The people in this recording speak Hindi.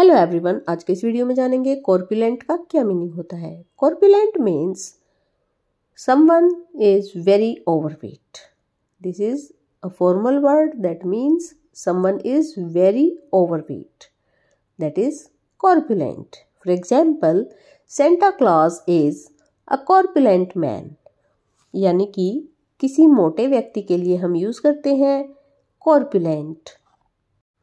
हेलो एवरीवन आज के इस वीडियो में जानेंगे कॉर्पुलेंट का क्या मीनिंग होता है corpulent means someone is very overweight this is a formal word that means someone is very overweight that is corpulent for example Santa Claus is a corpulent man यानी कि किसी मोटे व्यक्ति के लिए हम यूज़ करते हैं कॉर्पुलेंट